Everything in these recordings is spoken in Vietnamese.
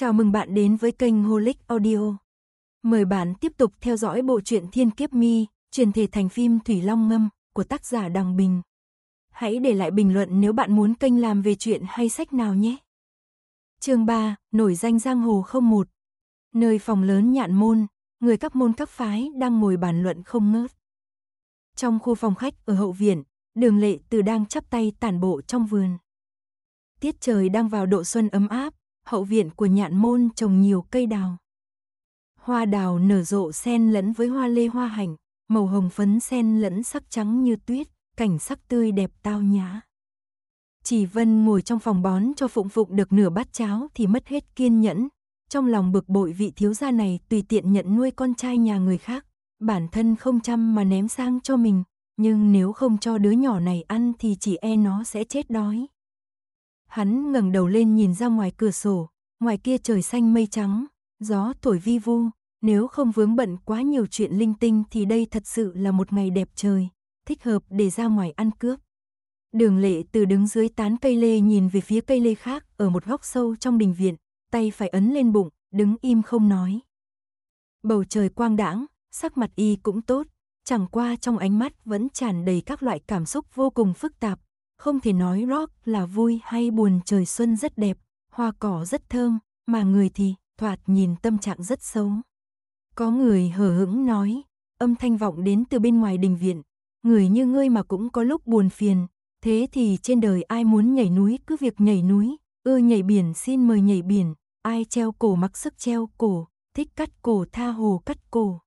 Chào mừng bạn đến với kênh Holic Audio. Mời bạn tiếp tục theo dõi bộ truyện Thiên Kiếp Mi, truyền thể thành phim Thủy Long Ngâm của tác giả Đằng Bình. Hãy để lại bình luận nếu bạn muốn kênh làm về chuyện hay sách nào nhé. Chương 3, nổi danh giang hồ 01. Nơi phòng lớn nhạn môn, người các môn các phái đang ngồi bàn luận không ngớt. Trong khu phòng khách ở hậu viện, Đường Lệ Từ đang chắp tay tản bộ trong vườn. Tiết trời đang vào độ xuân ấm áp, hậu viện của nhạn môn trồng nhiều cây đào. Hoa đào nở rộ xen lẫn với hoa lê hoa hành, màu hồng phấn xen lẫn sắc trắng như tuyết, cảnh sắc tươi đẹp tao nhã. Chỉ Vân ngồi trong phòng bón cho Phụng Phụng được nửa bát cháo thì mất hết kiên nhẫn. Trong lòng bực bội vị thiếu gia này tùy tiện nhận nuôi con trai nhà người khác, bản thân không chăm mà ném sang cho mình, nhưng nếu không cho đứa nhỏ này ăn thì chỉ e nó sẽ chết đói. Hắn ngẩng đầu lên nhìn ra ngoài cửa sổ, ngoài kia trời xanh mây trắng, gió thổi vi vu, nếu không vướng bận quá nhiều chuyện linh tinh thì đây thật sự là một ngày đẹp trời, thích hợp để ra ngoài ăn cướp. Đường lệ từ đứng dưới tán cây lê nhìn về phía cây lê khác ở một góc sâu trong đình viện, tay phải ấn lên bụng, đứng im không nói. Bầu trời quang đãng, sắc mặt y cũng tốt, chẳng qua trong ánh mắt vẫn tràn đầy các loại cảm xúc vô cùng phức tạp, không thể nói rock là vui hay buồn trời xuân rất đẹp, hoa cỏ rất thơm, mà người thì thoạt nhìn tâm trạng rất xấu. Có người hờ hững nói, âm thanh vọng đến từ bên ngoài đình viện, người như ngươi mà cũng có lúc buồn phiền, thế thì trên đời ai muốn nhảy núi cứ việc nhảy núi, ưa nhảy biển xin mời nhảy biển, ai treo cổ mặc sức treo cổ, thích cắt cổ tha hồ cắt cổ.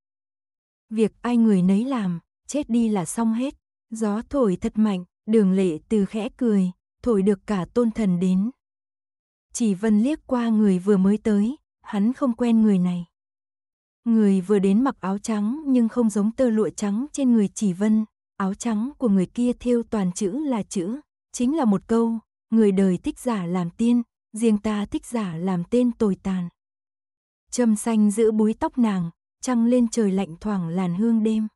Việc ai người nấy làm, chết đi là xong hết, gió thổi thật mạnh, Đường lệ từ khẽ cười, thổi được cả tôn thần đến. Chỉ vân liếc qua người vừa mới tới, hắn không quen người này. Người vừa đến mặc áo trắng nhưng không giống tơ lụa trắng trên người chỉ vân, áo trắng của người kia thêu toàn chữ là chữ, chính là một câu, người đời thích giả làm tiên, riêng ta thích giả làm tên tồi tàn. Trâm xanh giữ búi tóc nàng, trăng lên trời lạnh thoảng làn hương đêm.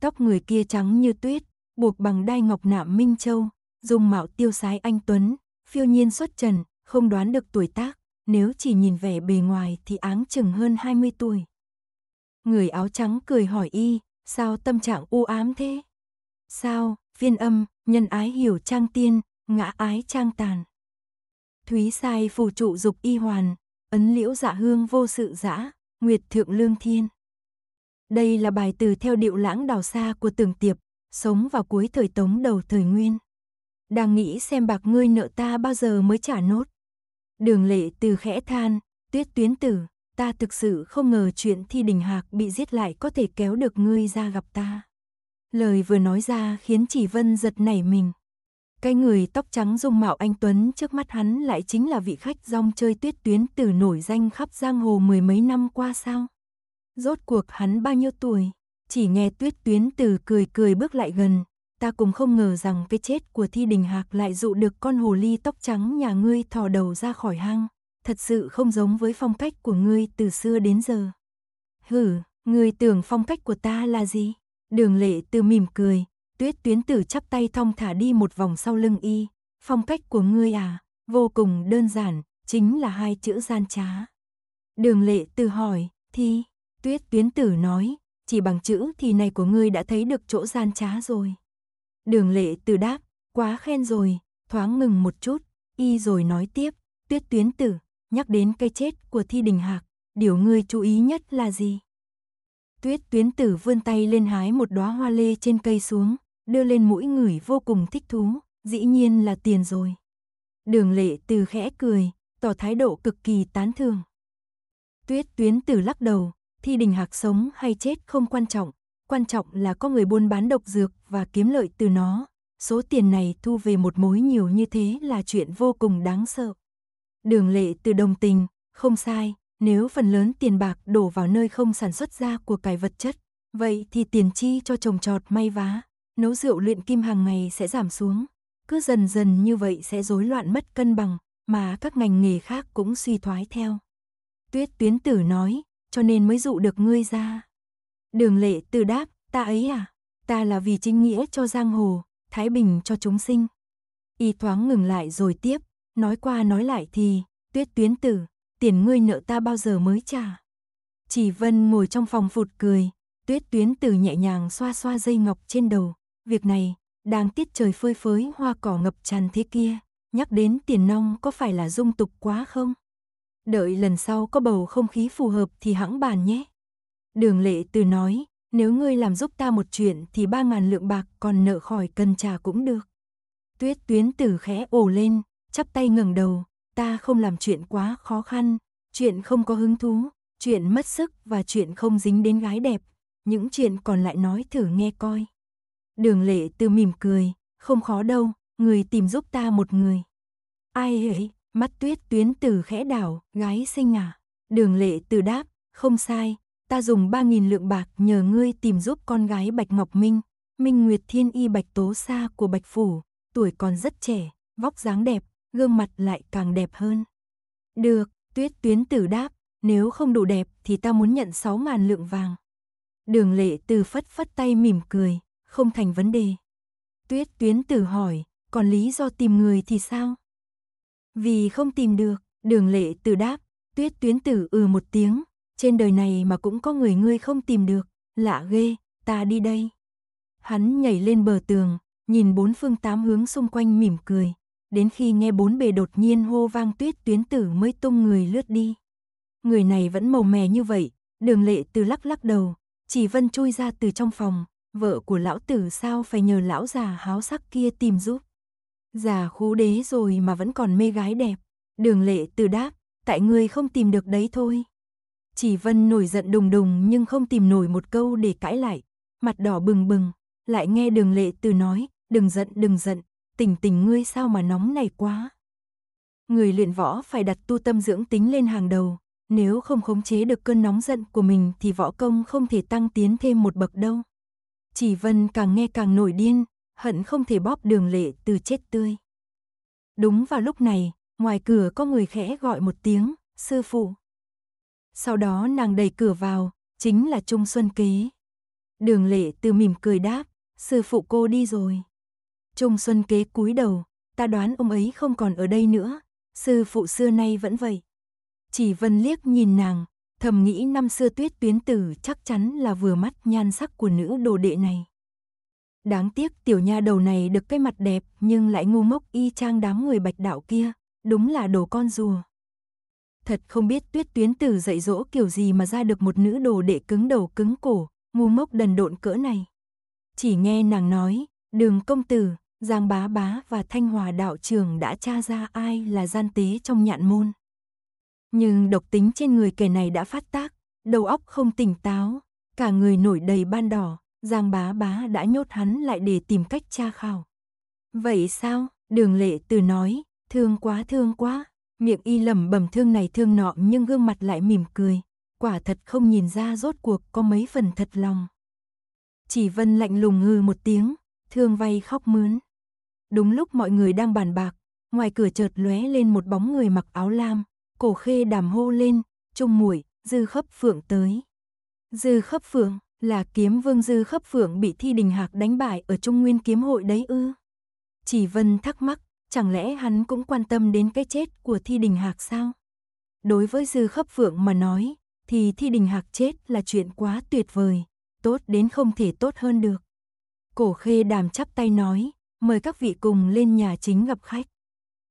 Tóc người kia trắng như tuyết, buộc bằng đai ngọc nạm Minh Châu, dùng mạo tiêu sái anh Tuấn, phiêu nhiên xuất trần, không đoán được tuổi tác, nếu chỉ nhìn vẻ bề ngoài thì áng chừng hơn 20 tuổi. Người áo trắng cười hỏi y, sao tâm trạng u ám thế? Sao, viên âm, nhân ái hiểu trang tiên, ngã ái trang tàn. Thúy sai phù trụ dục y hoàn, ấn liễu dạ hương vô sự dã, nguyệt thượng lương thiên. Đây là bài từ theo điệu lãng đào xa của tường Tiệp, sống vào cuối thời Tống đầu thời Nguyên. Đang nghĩ xem bạc ngươi nợ ta bao giờ mới trả nốt. Đường lệ từ khẽ than, tuyết tuyến tử, ta thực sự không ngờ chuyện thi đình hạc bị giết lại có thể kéo được ngươi ra gặp ta. Lời vừa nói ra khiến chỉ vân giật nảy mình. Cái người tóc trắng dung mạo anh Tuấn trước mắt hắn lại chính là vị khách rong chơi tuyết tuyến tử nổi danh khắp giang hồ mười mấy năm qua sao? Rốt cuộc hắn bao nhiêu tuổi? Chỉ nghe tuyết tuyến từ cười cười bước lại gần, ta cũng không ngờ rằng cái chết của Thi Đình Hạc lại dụ được con hồ ly tóc trắng nhà ngươi thò đầu ra khỏi hang, thật sự không giống với phong cách của ngươi từ xưa đến giờ. Hử, ngươi tưởng phong cách của ta là gì? Đường lệ từ mỉm cười, tuyết tuyến tử chắp tay thong thả đi một vòng sau lưng y, phong cách của ngươi à, vô cùng đơn giản, chính là hai chữ gian trá. Đường lệ từ hỏi, thi, tuyết tuyến tử nói, chỉ bằng chữ thì này của ngươi đã thấy được chỗ gian trá rồi. Đường lệ từ đáp, quá khen rồi, thoáng ngừng một chút, y rồi nói tiếp, tuyết tuyến tử, nhắc đến cây chết của thi đình hạc, điều ngươi chú ý nhất là gì? Tuyết tuyến tử vươn tay lên hái một đóa hoa lê trên cây xuống, đưa lên mũi người vô cùng thích thú, dĩ nhiên là tiền rồi. Đường lệ từ khẽ cười, tỏ thái độ cực kỳ tán thường. Tuyết tuyến tử lắc đầu, Thi Đình Hạc sống hay chết không quan trọng, quan trọng là có người buôn bán độc dược và kiếm lợi từ nó. Số tiền này thu về một mối nhiều như thế là chuyện vô cùng đáng sợ. Đường lệ từ đồng tình, không sai, nếu phần lớn tiền bạc đổ vào nơi không sản xuất ra của cải vật chất, vậy thì tiền chi cho trồng trọt may vá, nấu rượu luyện kim hàng ngày sẽ giảm xuống. Cứ dần dần như vậy sẽ rối loạn mất cân bằng, mà các ngành nghề khác cũng suy thoái theo. Tuyết tuyến tử nói, cho nên mới dụ được ngươi ra. Đường lệ từ đáp, ta ấy à, ta là vì chính nghĩa cho giang hồ, thái bình cho chúng sinh. Y thoáng ngừng lại rồi tiếp, nói qua nói lại thì, tuyết tuyến tử, tiền ngươi nợ ta bao giờ mới trả. Chỉ Vân ngồi trong phòng phụt cười, tuyết tuyến tử nhẹ nhàng xoa xoa dây ngọc trên đầu, việc này, đang tiết trời phơi phới hoa cỏ ngập tràn thế kia, nhắc đến tiền nong có phải là dung tục quá không? đợi lần sau có bầu không khí phù hợp thì hãng bàn nhé. Đường lệ từ nói, nếu ngươi làm giúp ta một chuyện thì ba ngàn lượng bạc còn nợ khỏi cần trả cũng được. Tuyết tuyến từ khẽ ồ lên, chắp tay ngẩng đầu, ta không làm chuyện quá khó khăn, chuyện không có hứng thú, chuyện mất sức và chuyện không dính đến gái đẹp, những chuyện còn lại nói thử nghe coi. Đường lệ từ mỉm cười, không khó đâu, người tìm giúp ta một người. Ai ấy? Mắt tuyết tuyến từ khẽ đảo, gái xinh à. Đường lệ từ đáp, không sai, ta dùng ba nghìn lượng bạc nhờ ngươi tìm giúp con gái Bạch Ngọc Minh, Minh Nguyệt Thiên Y Bạch Tố Sa của Bạch Phủ, tuổi còn rất trẻ, vóc dáng đẹp, gương mặt lại càng đẹp hơn. Được, tuyết tuyến tử đáp, nếu không đủ đẹp thì ta muốn nhận sáu ngàn lượng vàng. Đường lệ từ phất phất tay mỉm cười, không thành vấn đề. Tuyết tuyến tử hỏi, còn lý do tìm người thì sao? Vì không tìm được, đường lệ từ đáp, tuyết tuyến tử ừ một tiếng, trên đời này mà cũng có người ngươi không tìm được, lạ ghê, ta đi đây. Hắn nhảy lên bờ tường, nhìn bốn phương tám hướng xung quanh mỉm cười, đến khi nghe bốn bề đột nhiên hô vang tuyết tuyến tử mới tung người lướt đi. Người này vẫn màu mè như vậy, đường lệ từ lắc lắc đầu, chỉ vân chui ra từ trong phòng, vợ của lão tử sao phải nhờ lão già háo sắc kia tìm giúp. Già khú đế rồi mà vẫn còn mê gái đẹp. Đường lệ từ đáp, tại ngươi không tìm được đấy thôi. Chỉ Vân nổi giận đùng đùng nhưng không tìm nổi một câu để cãi lại. Mặt đỏ bừng bừng, lại nghe đường lệ từ nói, đừng giận đừng giận, tình tình ngươi sao mà nóng này quá. Người luyện võ phải đặt tu tâm dưỡng tính lên hàng đầu, nếu không khống chế được cơn nóng giận của mình thì võ công không thể tăng tiến thêm một bậc đâu. Chỉ Vân càng nghe càng nổi điên, hận không thể bóp đường lệ từ chết tươi. Đúng vào lúc này, ngoài cửa có người khẽ gọi một tiếng, sư phụ. Sau đó nàng đẩy cửa vào, chính là Trung Xuân Kế. Đường lệ từ mỉm cười đáp, sư phụ cô đi rồi. Trung Xuân Kế cúi đầu, ta đoán ông ấy không còn ở đây nữa, sư phụ xưa nay vẫn vậy. Chỉ vân liếc nhìn nàng, thầm nghĩ năm xưa tuyết tuyến tử chắc chắn là vừa mắt nhan sắc của nữ đồ đệ này. Đáng tiếc tiểu nha đầu này được cái mặt đẹp nhưng lại ngu mốc y chang đám người bạch đạo kia, đúng là đồ con rùa. Thật không biết tuyết tuyến tử dạy dỗ kiểu gì mà ra được một nữ đồ đệ cứng đầu cứng cổ, ngu mốc đần độn cỡ này. Chỉ nghe nàng nói, đường công tử, Giang Bá Bá và Thanh Hòa đạo trường đã tra ra ai là gian tế trong nhạn môn. Nhưng độc tính trên người kẻ này đã phát tác, đầu óc không tỉnh táo, cả người nổi đầy ban đỏ, Giang bá bá đã nhốt hắn lại để tìm cách tra khảo. Vậy sao? Đường lệ từ nói, thương quá thương quá. Miệng y lầm bầm thương này thương nọ nhưng gương mặt lại mỉm cười. Quả thật không nhìn ra rốt cuộc có mấy phần thật lòng. Chỉ vân lạnh lùng ngư một tiếng, thương vay khóc mướn. Đúng lúc mọi người đang bàn bạc, ngoài cửa chợt lóe lên một bóng người mặc áo lam, cổ khê đàm hô lên, trung muội dư khấp phượng tới. Dư khấp phượng, là kiếm vương dư khấp phượng bị thi đình hạc đánh bại ở Trung Nguyên kiếm hội đấy ư. Chỉ Vân thắc mắc, chẳng lẽ hắn cũng quan tâm đến cái chết của thi đình hạc sao? Đối với dư khấp phượng mà nói, thì thi đình hạc chết là chuyện quá tuyệt vời, tốt đến không thể tốt hơn được. Cổ khê đàm chắp tay nói, mời các vị cùng lên nhà chính gặp khách.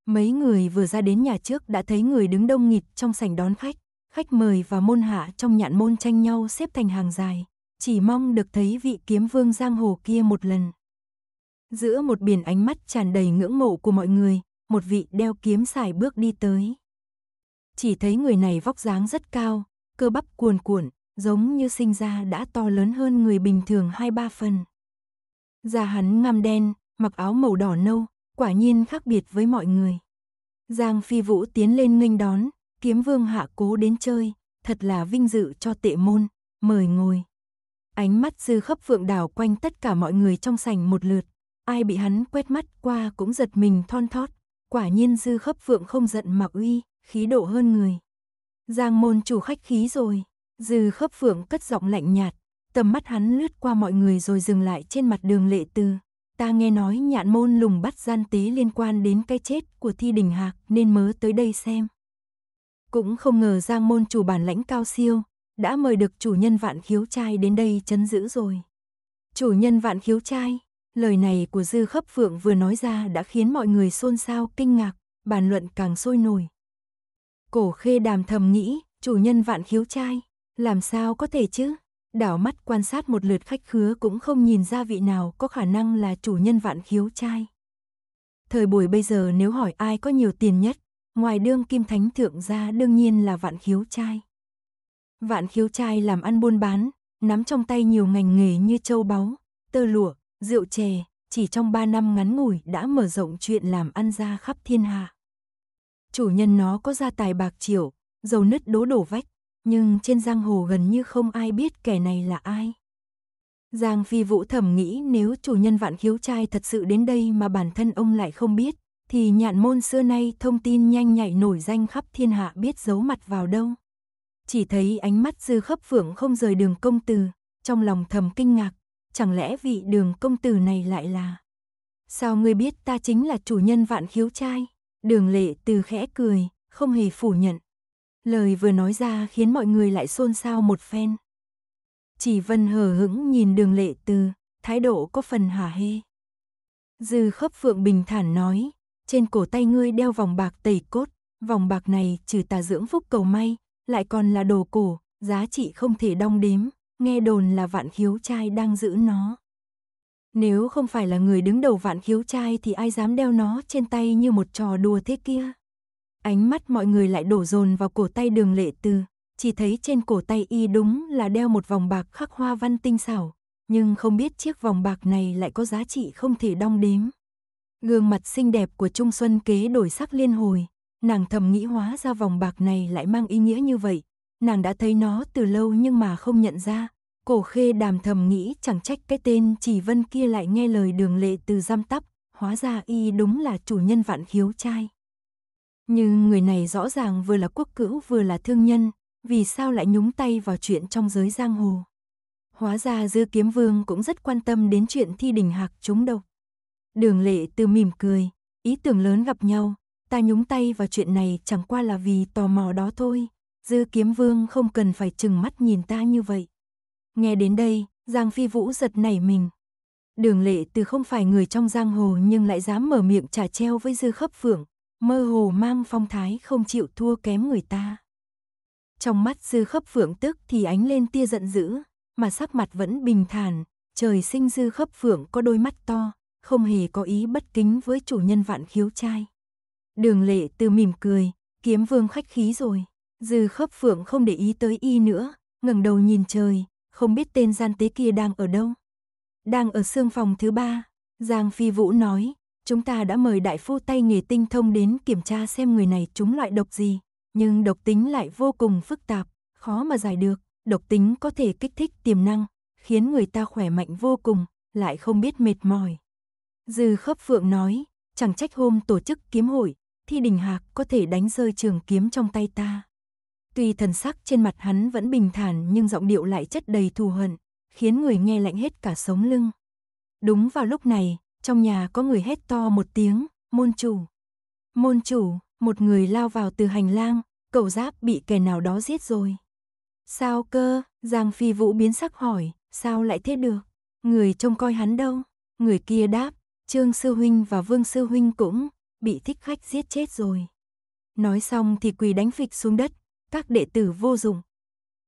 Mấy người vừa ra đến nhà trước đã thấy người đứng đông nghịt trong sảnh đón khách, khách mời và môn hạ trong nhạn môn tranh nhau xếp thành hàng dài chỉ mong được thấy vị kiếm vương giang hồ kia một lần. Giữa một biển ánh mắt tràn đầy ngưỡng mộ của mọi người, một vị đeo kiếm xài bước đi tới. Chỉ thấy người này vóc dáng rất cao, cơ bắp cuồn cuộn, giống như sinh ra đã to lớn hơn người bình thường hai ba phần. Da hắn ngăm đen, mặc áo màu đỏ nâu, quả nhiên khác biệt với mọi người. Giang Phi Vũ tiến lên nghênh đón, kiếm vương hạ cố đến chơi, thật là vinh dự cho tệ môn, mời ngồi. Ánh mắt dư khắp phượng đảo quanh tất cả mọi người trong sảnh một lượt. Ai bị hắn quét mắt qua cũng giật mình thon thót. Quả nhiên dư khắp phượng không giận mà uy, khí độ hơn người. Giang môn chủ khách khí rồi. Dư khắp phượng cất giọng lạnh nhạt. Tầm mắt hắn lướt qua mọi người rồi dừng lại trên mặt đường lệ tư. Ta nghe nói nhạn môn lùng bắt gian tế liên quan đến cái chết của thi đình hạc nên mớ tới đây xem. Cũng không ngờ Giang môn chủ bản lãnh cao siêu, đã mời được chủ nhân vạn khiếu trai đến đây chấn giữ rồi. Chủ nhân vạn khiếu trai, lời này của Dư Khấp Phượng vừa nói ra đã khiến mọi người xôn xao kinh ngạc, bàn luận càng sôi nổi. Cổ khê đàm thầm nghĩ, chủ nhân vạn khiếu trai, làm sao có thể chứ? Đảo mắt quan sát một lượt khách khứa cũng không nhìn ra vị nào có khả năng là chủ nhân vạn khiếu trai. Thời buổi bây giờ nếu hỏi ai có nhiều tiền nhất, ngoài đương kim thánh thượng ra đương nhiên là vạn khiếu trai. Vạn khiếu trai làm ăn buôn bán, nắm trong tay nhiều ngành nghề như châu báu, tơ lụa, rượu chè, chỉ trong 3 năm ngắn ngủi đã mở rộng chuyện làm ăn ra khắp thiên hạ. Chủ nhân nó có gia tài bạc triệu, dầu nứt đố đổ vách, nhưng trên giang hồ gần như không ai biết kẻ này là ai. Giang Phi Vũ thầm nghĩ nếu chủ nhân vạn khiếu trai thật sự đến đây mà bản thân ông lại không biết, thì nhạn môn xưa nay thông tin nhanh nhạy nổi danh khắp thiên hạ biết giấu mặt vào đâu chỉ thấy ánh mắt dư khấp phượng không rời đường công tử, trong lòng thầm kinh ngạc, chẳng lẽ vị đường công tử này lại là... Sao ngươi biết ta chính là chủ nhân vạn khiếu trai? Đường lệ từ khẽ cười, không hề phủ nhận. Lời vừa nói ra khiến mọi người lại xôn xao một phen. Chỉ vân hờ hững nhìn đường lệ từ, thái độ có phần hả hê. Dư khớp phượng bình thản nói, trên cổ tay ngươi đeo vòng bạc tẩy cốt, vòng bạc này trừ tà dưỡng phúc cầu may, lại còn là đồ cổ, giá trị không thể đong đếm, nghe đồn là vạn khiếu trai đang giữ nó. Nếu không phải là người đứng đầu vạn khiếu trai thì ai dám đeo nó trên tay như một trò đùa thế kia. Ánh mắt mọi người lại đổ dồn vào cổ tay đường lệ tư, chỉ thấy trên cổ tay y đúng là đeo một vòng bạc khắc hoa văn tinh xảo, nhưng không biết chiếc vòng bạc này lại có giá trị không thể đong đếm. Gương mặt xinh đẹp của Trung Xuân kế đổi sắc liên hồi, Nàng thầm nghĩ hóa ra vòng bạc này lại mang ý nghĩa như vậy, nàng đã thấy nó từ lâu nhưng mà không nhận ra. Cổ khê đàm thầm nghĩ chẳng trách cái tên chỉ vân kia lại nghe lời đường lệ từ giam tắp, hóa ra y đúng là chủ nhân vạn khiếu trai. Nhưng người này rõ ràng vừa là quốc cữu vừa là thương nhân, vì sao lại nhúng tay vào chuyện trong giới giang hồ. Hóa ra dư kiếm vương cũng rất quan tâm đến chuyện thi đình hạc chúng độc. Đường lệ từ mỉm cười, ý tưởng lớn gặp nhau, Ta nhúng tay vào chuyện này chẳng qua là vì tò mò đó thôi. Dư kiếm vương không cần phải chừng mắt nhìn ta như vậy. Nghe đến đây, Giang Phi Vũ giật nảy mình. Đường lệ từ không phải người trong giang hồ nhưng lại dám mở miệng trả treo với dư khấp phượng, mơ hồ mang phong thái không chịu thua kém người ta. Trong mắt dư khấp phượng tức thì ánh lên tia giận dữ, mà sắc mặt vẫn bình thản, trời sinh dư khấp phượng có đôi mắt to, không hề có ý bất kính với chủ nhân vạn khiếu trai. Đường lệ từ mỉm cười, kiếm vương khách khí rồi. Dư khớp phượng không để ý tới y nữa, ngẩng đầu nhìn trời, không biết tên gian tế kia đang ở đâu. Đang ở xương phòng thứ ba, Giang Phi Vũ nói, chúng ta đã mời đại phu tay nghề tinh thông đến kiểm tra xem người này trúng loại độc gì, nhưng độc tính lại vô cùng phức tạp, khó mà giải được. Độc tính có thể kích thích tiềm năng, khiến người ta khỏe mạnh vô cùng, lại không biết mệt mỏi. Dư khớp phượng nói, chẳng trách hôm tổ chức kiếm hội, Thi Đình Hạc có thể đánh rơi trường kiếm trong tay ta. Tuy thần sắc trên mặt hắn vẫn bình thản nhưng giọng điệu lại chất đầy thù hận, khiến người nghe lạnh hết cả sống lưng. Đúng vào lúc này, trong nhà có người hét to một tiếng, môn chủ. Môn chủ, một người lao vào từ hành lang, cậu giáp bị kẻ nào đó giết rồi. Sao cơ, Giang Phi Vũ biến sắc hỏi, sao lại thế được? Người trông coi hắn đâu? Người kia đáp, Trương Sư Huynh và Vương Sư Huynh cũng, bị thích khách giết chết rồi. Nói xong thì quỳ đánh phịch xuống đất, các đệ tử vô dụng.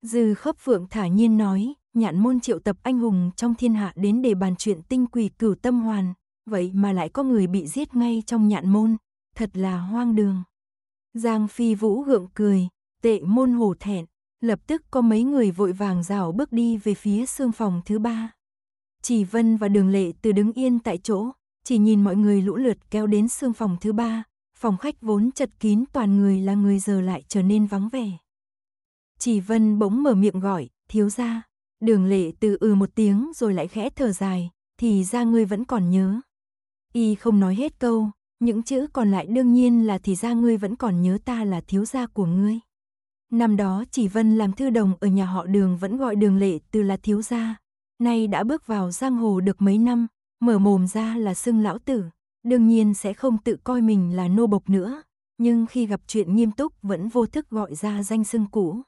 Dư khấp phượng thả nhiên nói, nhạn môn triệu tập anh hùng trong thiên hạ đến để bàn chuyện tinh quỷ cửu tâm hoàn, vậy mà lại có người bị giết ngay trong nhạn môn, thật là hoang đường. Giang Phi Vũ gượng cười, tệ môn hổ thẹn, lập tức có mấy người vội vàng rảo bước đi về phía xương phòng thứ ba. Chỉ Vân và Đường Lệ từ đứng yên tại chỗ, chỉ nhìn mọi người lũ lượt kéo đến xương phòng thứ ba, phòng khách vốn chật kín toàn người là người giờ lại trở nên vắng vẻ. Chỉ Vân bỗng mở miệng gọi, thiếu ra. Đường lệ từ ừ một tiếng rồi lại khẽ thở dài, thì ra ngươi vẫn còn nhớ. Y không nói hết câu, những chữ còn lại đương nhiên là thì ra ngươi vẫn còn nhớ ta là thiếu gia của ngươi. Năm đó chỉ Vân làm thư đồng ở nhà họ đường vẫn gọi đường lệ từ là thiếu gia. Nay đã bước vào giang hồ được mấy năm, mở mồm ra là xưng lão tử, đương nhiên sẽ không tự coi mình là nô bộc nữa, nhưng khi gặp chuyện nghiêm túc vẫn vô thức gọi ra danh xưng cũ.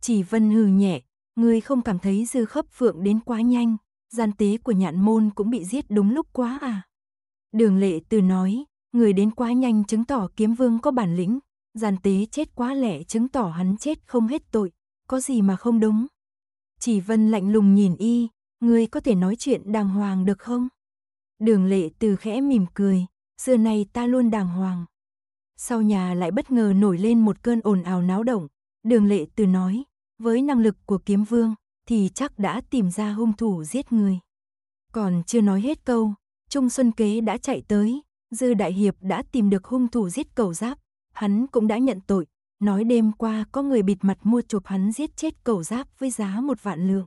Chỉ vân hừ nhẹ, người không cảm thấy dư khớp phượng đến quá nhanh, gian tế của nhạn môn cũng bị giết đúng lúc quá à. Đường lệ từ nói, người đến quá nhanh chứng tỏ kiếm vương có bản lĩnh, gian tế chết quá lẻ chứng tỏ hắn chết không hết tội, có gì mà không đúng. Chỉ vân lạnh lùng nhìn y, ngươi có thể nói chuyện đàng hoàng được không? Đường lệ từ khẽ mỉm cười, xưa nay ta luôn đàng hoàng. Sau nhà lại bất ngờ nổi lên một cơn ồn ào náo động, đường lệ từ nói, với năng lực của kiếm vương thì chắc đã tìm ra hung thủ giết người. Còn chưa nói hết câu, Trung Xuân Kế đã chạy tới, Dư Đại Hiệp đã tìm được hung thủ giết cầu giáp, hắn cũng đã nhận tội, nói đêm qua có người bịt mặt mua chuộc hắn giết chết cầu giáp với giá một vạn lượng.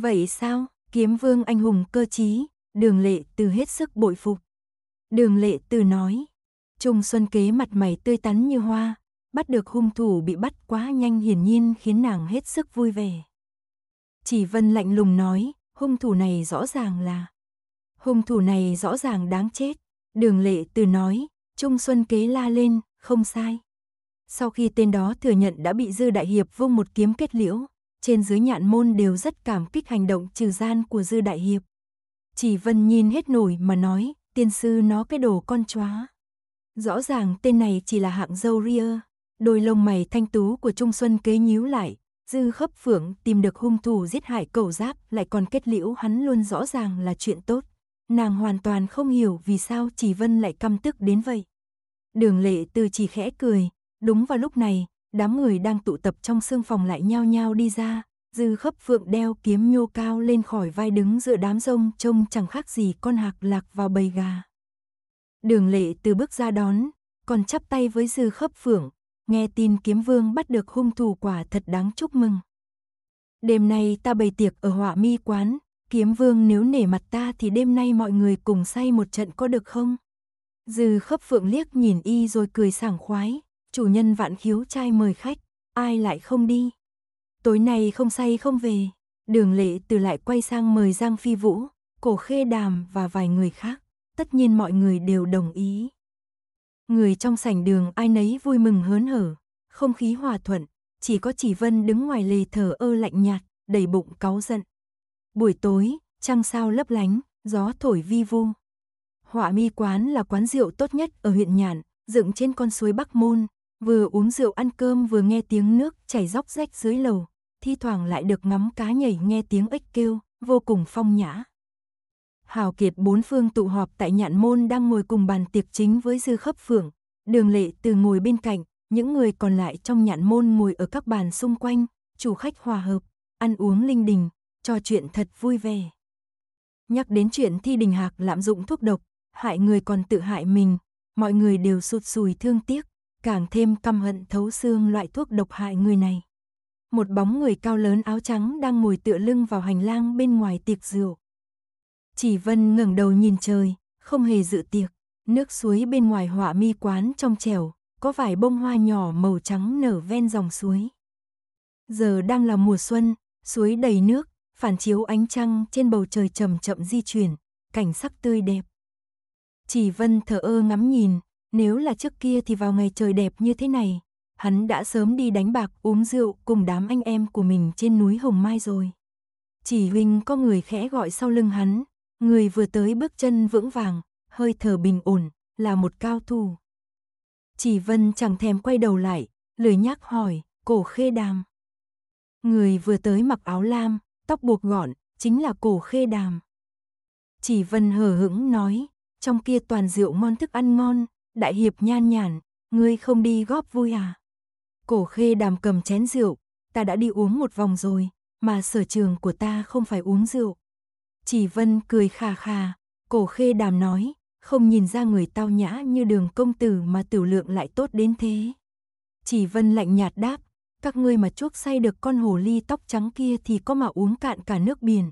Vậy sao, kiếm vương anh hùng cơ trí, đường lệ từ hết sức bội phục. Đường lệ từ nói, Trung Xuân Kế mặt mày tươi tắn như hoa, bắt được hung thủ bị bắt quá nhanh hiển nhiên khiến nàng hết sức vui vẻ. Chỉ Vân lạnh lùng nói, hung thủ này rõ ràng là... Hung thủ này rõ ràng đáng chết. Đường lệ từ nói, Trung Xuân Kế la lên, không sai. Sau khi tên đó thừa nhận đã bị Dư Đại Hiệp vung một kiếm kết liễu, trên dưới nhạn môn đều rất cảm kích hành động trừ gian của Dư Đại Hiệp. Chỉ Vân nhìn hết nổi mà nói, tiên sư nó cái đồ con chóa. Rõ ràng tên này chỉ là hạng dâu ria, đôi lông mày thanh tú của Trung Xuân kế nhíu lại, Dư khấp phượng tìm được hung thủ giết hại cầu giáp lại còn kết liễu hắn luôn rõ ràng là chuyện tốt. Nàng hoàn toàn không hiểu vì sao chỉ Vân lại căm tức đến vậy. Đường lệ từ chỉ khẽ cười, đúng vào lúc này, đám người đang tụ tập trong sương phòng lại nhao nhao đi ra, dư khấp phượng đeo kiếm nhô cao lên khỏi vai đứng giữa đám rông trông chẳng khác gì con hạc lạc vào bầy gà. Đường lệ từ bước ra đón, còn chắp tay với dư khấp phượng, nghe tin kiếm vương bắt được hung thủ quả thật đáng chúc mừng. Đêm nay ta bày tiệc ở họa mi quán, kiếm vương nếu nể mặt ta thì đêm nay mọi người cùng say một trận có được không? Dư khấp phượng liếc nhìn y rồi cười sảng khoái, chủ nhân vạn khiếu trai mời khách, ai lại không đi. Tối nay không say không về, đường lệ từ lại quay sang mời Giang Phi Vũ, cổ khê đàm và vài người khác, tất nhiên mọi người đều đồng ý. Người trong sảnh đường ai nấy vui mừng hớn hở, không khí hòa thuận, chỉ có chỉ vân đứng ngoài lề thờ ơ lạnh nhạt, đầy bụng cáu giận. Buổi tối, trăng sao lấp lánh, gió thổi vi vu. Họa mi quán là quán rượu tốt nhất ở huyện Nhàn, dựng trên con suối Bắc Môn, vừa uống rượu ăn cơm vừa nghe tiếng nước chảy róc rách dưới lầu, thi thoảng lại được ngắm cá nhảy nghe tiếng ếch kêu, vô cùng phong nhã. Hào kiệt bốn phương tụ họp tại nhạn môn đang ngồi cùng bàn tiệc chính với dư khấp phượng, đường lệ từ ngồi bên cạnh, những người còn lại trong nhạn môn ngồi ở các bàn xung quanh, chủ khách hòa hợp, ăn uống linh đình, trò chuyện thật vui vẻ. Nhắc đến chuyện thi đình hạc lạm dụng thuốc độc, hại người còn tự hại mình, mọi người đều sụt sùi thương tiếc càng thêm căm hận thấu xương loại thuốc độc hại người này. Một bóng người cao lớn áo trắng đang ngồi tựa lưng vào hành lang bên ngoài tiệc rượu. Chỉ Vân ngẩng đầu nhìn trời, không hề dự tiệc, nước suối bên ngoài họa mi quán trong trẻo, có vài bông hoa nhỏ màu trắng nở ven dòng suối. Giờ đang là mùa xuân, suối đầy nước, phản chiếu ánh trăng trên bầu trời chậm chậm di chuyển, cảnh sắc tươi đẹp. Chỉ Vân thở ơ ngắm nhìn, nếu là trước kia thì vào ngày trời đẹp như thế này, hắn đã sớm đi đánh bạc uống rượu cùng đám anh em của mình trên núi Hồng Mai rồi. Chỉ huynh có người khẽ gọi sau lưng hắn, người vừa tới bước chân vững vàng, hơi thở bình ổn, là một cao thủ. Chỉ Vân chẳng thèm quay đầu lại, lời nhắc hỏi, cổ khê đàm. Người vừa tới mặc áo lam, tóc buộc gọn, chính là cổ khê đàm. Chỉ Vân hờ hững nói, trong kia toàn rượu ngon thức ăn ngon, đại hiệp nhan nhản, ngươi không đi góp vui à? Cổ khê đàm cầm chén rượu, ta đã đi uống một vòng rồi, mà sở trường của ta không phải uống rượu. Chỉ vân cười khà khà, cổ khê đàm nói, không nhìn ra người tao nhã như đường công tử mà tiểu lượng lại tốt đến thế. Chỉ vân lạnh nhạt đáp, các ngươi mà chuốc say được con hồ ly tóc trắng kia thì có mà uống cạn cả nước biển.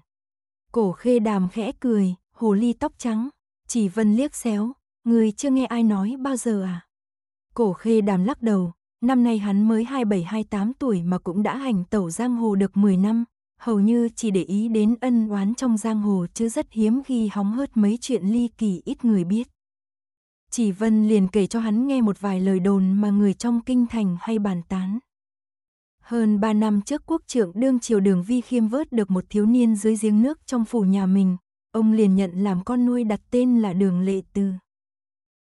Cổ khê đàm khẽ cười, hồ ly tóc trắng, chỉ vân liếc xéo, Người chưa nghe ai nói bao giờ à? Cổ khê đàm lắc đầu, năm nay hắn mới 27-28 tuổi mà cũng đã hành tẩu giang hồ được 10 năm, hầu như chỉ để ý đến ân oán trong giang hồ chứ rất hiếm khi hóng hớt mấy chuyện ly kỳ ít người biết. Chỉ Vân liền kể cho hắn nghe một vài lời đồn mà người trong kinh thành hay bàn tán. Hơn 3 năm trước quốc trưởng đương triều đường vi khiêm vớt được một thiếu niên dưới giếng nước trong phủ nhà mình, ông liền nhận làm con nuôi đặt tên là đường lệ tư.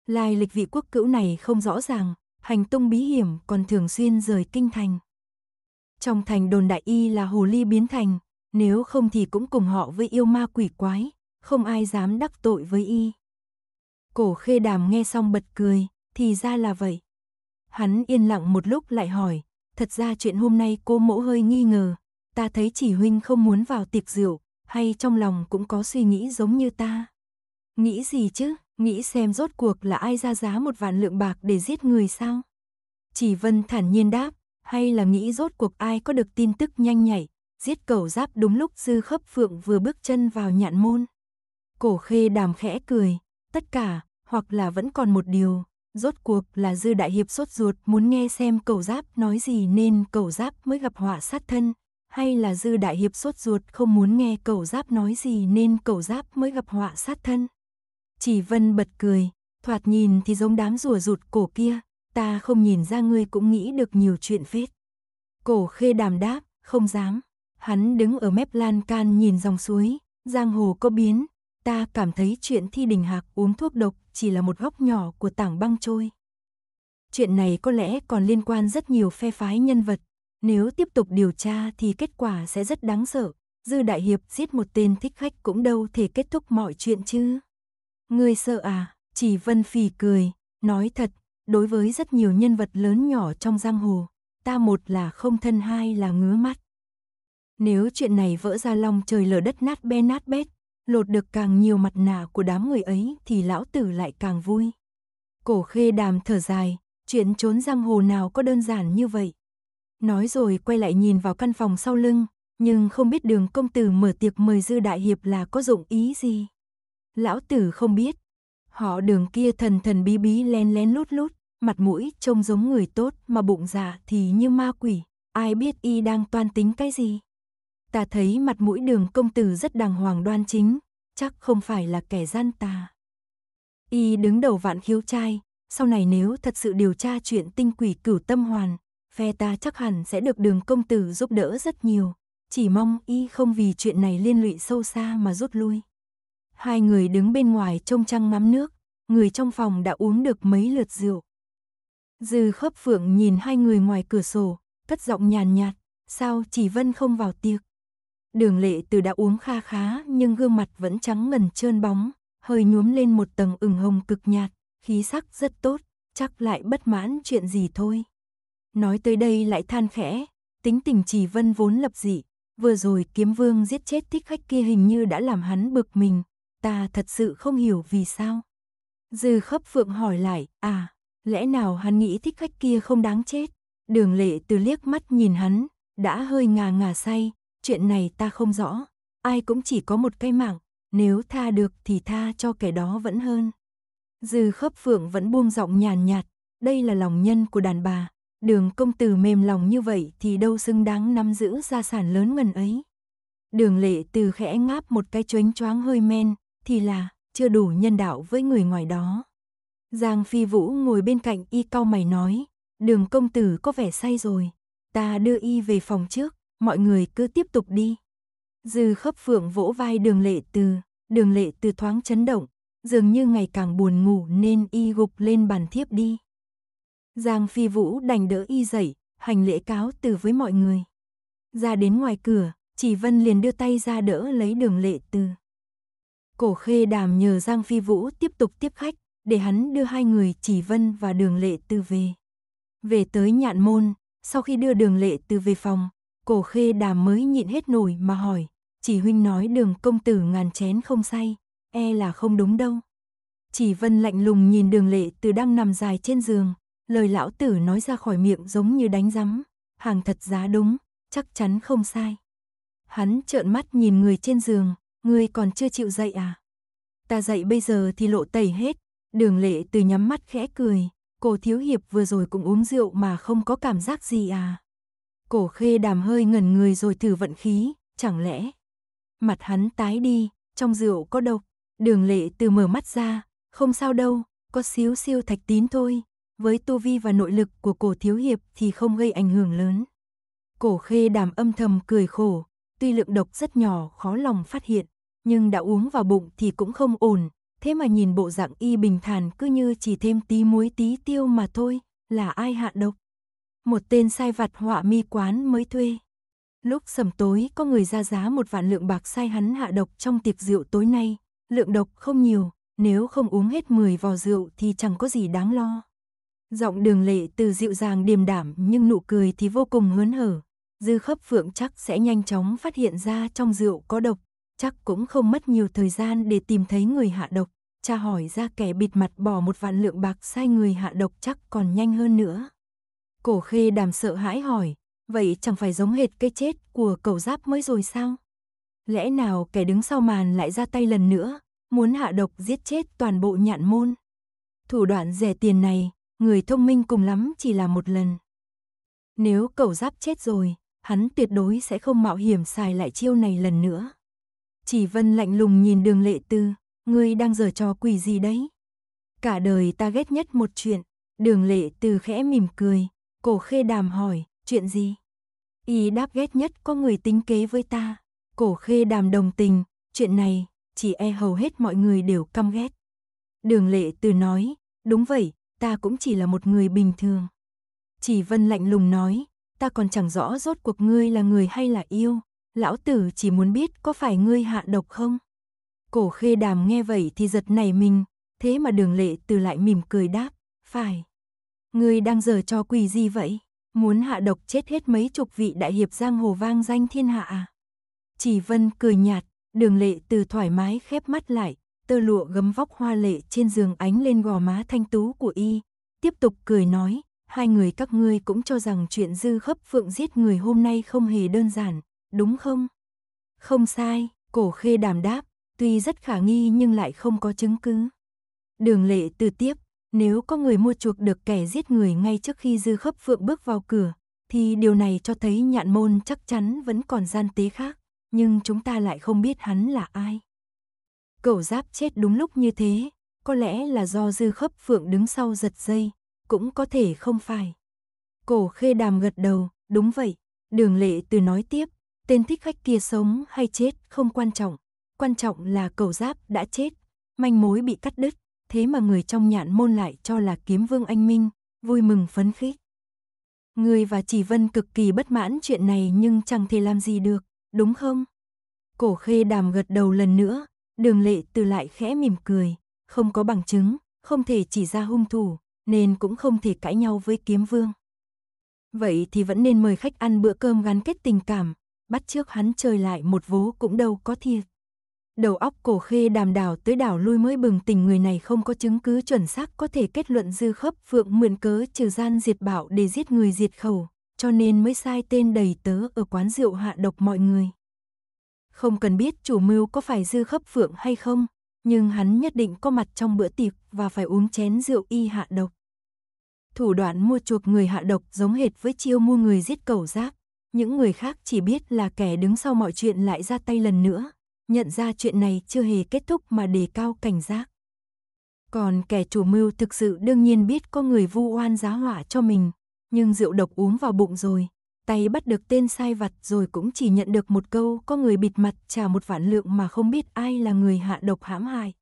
Lai lịch vị quốc cữu này không rõ ràng, hành tung bí hiểm còn thường xuyên rời kinh thành. Trong thành đồn đại y là hồ ly biến thành, nếu không thì cũng cùng họ với yêu ma quỷ quái, không ai dám đắc tội với y. Cổ khê đàm nghe xong bật cười, thì ra là vậy. Hắn yên lặng một lúc lại hỏi, thật ra chuyện hôm nay cô mẫu hơi nghi ngờ, ta thấy chỉ huynh không muốn vào tiệc rượu, hay trong lòng cũng có suy nghĩ giống như ta. Nghĩ gì chứ? nghĩ xem rốt cuộc là ai ra giá một vạn lượng bạc để giết người sao? Chỉ Vân thản nhiên đáp, hay là nghĩ rốt cuộc ai có được tin tức nhanh nhảy, giết cầu giáp đúng lúc dư khớp phượng vừa bước chân vào nhạn môn. Cổ khê đàm khẽ cười, tất cả, hoặc là vẫn còn một điều, rốt cuộc là dư đại hiệp sốt ruột muốn nghe xem cầu giáp nói gì nên cầu giáp mới gặp họa sát thân, hay là dư đại hiệp sốt ruột không muốn nghe cầu giáp nói gì nên cầu giáp mới gặp họa sát thân. Chỉ Vân bật cười, thoạt nhìn thì giống đám rùa rụt cổ kia, ta không nhìn ra ngươi cũng nghĩ được nhiều chuyện phết. Cổ khê đàm đáp, không dám. Hắn đứng ở mép lan can nhìn dòng suối, giang hồ có biến. Ta cảm thấy chuyện thi đình hạc uống thuốc độc chỉ là một góc nhỏ của tảng băng trôi. Chuyện này có lẽ còn liên quan rất nhiều phe phái nhân vật. Nếu tiếp tục điều tra thì kết quả sẽ rất đáng sợ. Dư Đại Hiệp giết một tên thích khách cũng đâu thể kết thúc mọi chuyện chứ. Ngươi sợ à? Chỉ Vân phì cười, nói thật, đối với rất nhiều nhân vật lớn nhỏ trong giang hồ, ta một là không thân hai là ngứa mắt. Nếu chuyện này vỡ ra lòng trời lở đất nát be nát bét, lột được càng nhiều mặt nạ của đám người ấy thì lão tử lại càng vui. Cổ khê đàm thở dài, chuyện trốn giang hồ nào có đơn giản như vậy. Nói rồi quay lại nhìn vào căn phòng sau lưng, nhưng không biết đường công tử mở tiệc mời dư đại hiệp là có dụng ý gì lão tử không biết. Họ đường kia thần thần bí bí len lén lút lút, mặt mũi trông giống người tốt mà bụng dạ thì như ma quỷ, ai biết y đang toan tính cái gì. Ta thấy mặt mũi đường công tử rất đàng hoàng đoan chính, chắc không phải là kẻ gian tà. Y đứng đầu vạn khiếu trai, sau này nếu thật sự điều tra chuyện tinh quỷ cửu tâm hoàn, phe ta chắc hẳn sẽ được đường công tử giúp đỡ rất nhiều. Chỉ mong y không vì chuyện này liên lụy sâu xa mà rút lui. Hai người đứng bên ngoài trông trăng ngắm nước, người trong phòng đã uống được mấy lượt rượu. Dư khớp phượng nhìn hai người ngoài cửa sổ, cất giọng nhàn nhạt, nhạt, sao chỉ vân không vào tiệc. Đường lệ từ đã uống kha khá nhưng gương mặt vẫn trắng ngần trơn bóng, hơi nhuốm lên một tầng ửng hồng cực nhạt, khí sắc rất tốt, chắc lại bất mãn chuyện gì thôi. Nói tới đây lại than khẽ, tính tình chỉ Vân vốn lập dị, vừa rồi kiếm vương giết chết thích khách kia hình như đã làm hắn bực mình, ta thật sự không hiểu vì sao. Dư khấp phượng hỏi lại, à, lẽ nào hắn nghĩ thích khách kia không đáng chết? Đường lệ từ liếc mắt nhìn hắn, đã hơi ngà ngà say, chuyện này ta không rõ, ai cũng chỉ có một cái mạng, nếu tha được thì tha cho kẻ đó vẫn hơn. Dư khấp phượng vẫn buông giọng nhàn nhạt, đây là lòng nhân của đàn bà, đường công tử mềm lòng như vậy thì đâu xứng đáng nắm giữ gia sản lớn ngần ấy. Đường lệ từ khẽ ngáp một cái chuếnh choáng hơi men, thì là chưa đủ nhân đạo với người ngoài đó. Giang Phi Vũ ngồi bên cạnh y cau mày nói, đường công tử có vẻ say rồi, ta đưa y về phòng trước, mọi người cứ tiếp tục đi. Dư khấp phượng vỗ vai đường lệ từ, đường lệ từ thoáng chấn động, dường như ngày càng buồn ngủ nên y gục lên bàn thiếp đi. Giang Phi Vũ đành đỡ y dậy, hành lễ cáo từ với mọi người. Ra đến ngoài cửa, chỉ Vân liền đưa tay ra đỡ lấy đường lệ từ. Cổ khê đàm nhờ Giang Phi Vũ tiếp tục tiếp khách, để hắn đưa hai người Chỉ Vân và Đường Lệ Tư về. Về tới nhạn môn, sau khi đưa Đường Lệ Tư về phòng, cổ khê đàm mới nhịn hết nổi mà hỏi, Chỉ Huynh nói đường công tử ngàn chén không say, e là không đúng đâu. Chỉ Vân lạnh lùng nhìn đường lệ từ đang nằm dài trên giường, lời lão tử nói ra khỏi miệng giống như đánh rắm, hàng thật giá đúng, chắc chắn không sai. Hắn trợn mắt nhìn người trên giường, ngươi còn chưa chịu dậy à? Ta dậy bây giờ thì lộ tẩy hết. Đường lệ từ nhắm mắt khẽ cười. Cổ thiếu hiệp vừa rồi cũng uống rượu mà không có cảm giác gì à? Cổ khê đàm hơi ngẩn người rồi thử vận khí, chẳng lẽ? Mặt hắn tái đi, trong rượu có độc. Đường lệ từ mở mắt ra, không sao đâu, có xíu siêu thạch tín thôi. Với tu vi và nội lực của cổ thiếu hiệp thì không gây ảnh hưởng lớn. Cổ khê đàm âm thầm cười khổ, tuy lượng độc rất nhỏ khó lòng phát hiện nhưng đã uống vào bụng thì cũng không ổn, thế mà nhìn bộ dạng y bình thản cứ như chỉ thêm tí muối tí tiêu mà thôi, là ai hạ độc. Một tên sai vặt họa mi quán mới thuê. Lúc sầm tối có người ra giá một vạn lượng bạc sai hắn hạ độc trong tiệc rượu tối nay, lượng độc không nhiều, nếu không uống hết 10 vò rượu thì chẳng có gì đáng lo. Giọng đường lệ từ dịu dàng điềm đảm nhưng nụ cười thì vô cùng hớn hở. Dư khớp phượng chắc sẽ nhanh chóng phát hiện ra trong rượu có độc, chắc cũng không mất nhiều thời gian để tìm thấy người hạ độc. Cha hỏi ra kẻ bịt mặt bỏ một vạn lượng bạc sai người hạ độc chắc còn nhanh hơn nữa. Cổ khê đàm sợ hãi hỏi, vậy chẳng phải giống hệt cái chết của cầu giáp mới rồi sao? Lẽ nào kẻ đứng sau màn lại ra tay lần nữa, muốn hạ độc giết chết toàn bộ nhạn môn? Thủ đoạn rẻ tiền này, người thông minh cùng lắm chỉ là một lần. Nếu cầu giáp chết rồi, hắn tuyệt đối sẽ không mạo hiểm xài lại chiêu này lần nữa. Chỉ vân lạnh lùng nhìn đường lệ tư, ngươi đang giở trò quỷ gì đấy? Cả đời ta ghét nhất một chuyện, đường lệ tư khẽ mỉm cười, cổ khê đàm hỏi, chuyện gì? Y đáp ghét nhất có người tính kế với ta, cổ khê đàm đồng tình, chuyện này, chỉ e hầu hết mọi người đều căm ghét. Đường lệ từ nói, đúng vậy, ta cũng chỉ là một người bình thường. Chỉ vân lạnh lùng nói, ta còn chẳng rõ rốt cuộc ngươi là người hay là yêu, lão tử chỉ muốn biết có phải ngươi hạ độc không? Cổ khê đàm nghe vậy thì giật nảy mình, thế mà đường lệ từ lại mỉm cười đáp, phải. Ngươi đang giở cho quỳ gì vậy? Muốn hạ độc chết hết mấy chục vị đại hiệp giang hồ vang danh thiên hạ à? Chỉ vân cười nhạt, đường lệ từ thoải mái khép mắt lại, tơ lụa gấm vóc hoa lệ trên giường ánh lên gò má thanh tú của y, tiếp tục cười nói, hai người các ngươi cũng cho rằng chuyện dư khấp phượng giết người hôm nay không hề đơn giản, đúng không? Không sai, cổ khê đàm đáp, tuy rất khả nghi nhưng lại không có chứng cứ. Đường lệ từ tiếp, nếu có người mua chuộc được kẻ giết người ngay trước khi dư khớp phượng bước vào cửa, thì điều này cho thấy nhạn môn chắc chắn vẫn còn gian tế khác, nhưng chúng ta lại không biết hắn là ai. cậu giáp chết đúng lúc như thế, có lẽ là do dư khớp phượng đứng sau giật dây, cũng có thể không phải. Cổ khê đàm gật đầu, đúng vậy, đường lệ từ nói tiếp, Tên thích khách kia sống hay chết không quan trọng, quan trọng là cầu giáp đã chết, manh mối bị cắt đứt, thế mà người trong nhạn môn lại cho là kiếm vương anh minh, vui mừng phấn khích. Người và Chỉ Vân cực kỳ bất mãn chuyện này nhưng chẳng thể làm gì được, đúng không? Cổ khê đàm gật đầu lần nữa, đường lệ từ lại khẽ mỉm cười, không có bằng chứng, không thể chỉ ra hung thủ, nên cũng không thể cãi nhau với kiếm vương. Vậy thì vẫn nên mời khách ăn bữa cơm gắn kết tình cảm, bắt trước hắn chơi lại một vố cũng đâu có thiệt. Đầu óc cổ khê đàm đảo tới đảo lui mới bừng tình người này không có chứng cứ chuẩn xác có thể kết luận dư khớp phượng mượn cớ trừ gian diệt bảo để giết người diệt khẩu, cho nên mới sai tên đầy tớ ở quán rượu hạ độc mọi người. Không cần biết chủ mưu có phải dư khớp phượng hay không, nhưng hắn nhất định có mặt trong bữa tiệc và phải uống chén rượu y hạ độc. Thủ đoạn mua chuộc người hạ độc giống hệt với chiêu mua người giết cầu giác, những người khác chỉ biết là kẻ đứng sau mọi chuyện lại ra tay lần nữa, nhận ra chuyện này chưa hề kết thúc mà đề cao cảnh giác. Còn kẻ chủ mưu thực sự đương nhiên biết có người vu oan giá họa cho mình, nhưng rượu độc uống vào bụng rồi, tay bắt được tên sai vặt rồi cũng chỉ nhận được một câu có người bịt mặt trả một vạn lượng mà không biết ai là người hạ độc hãm hại.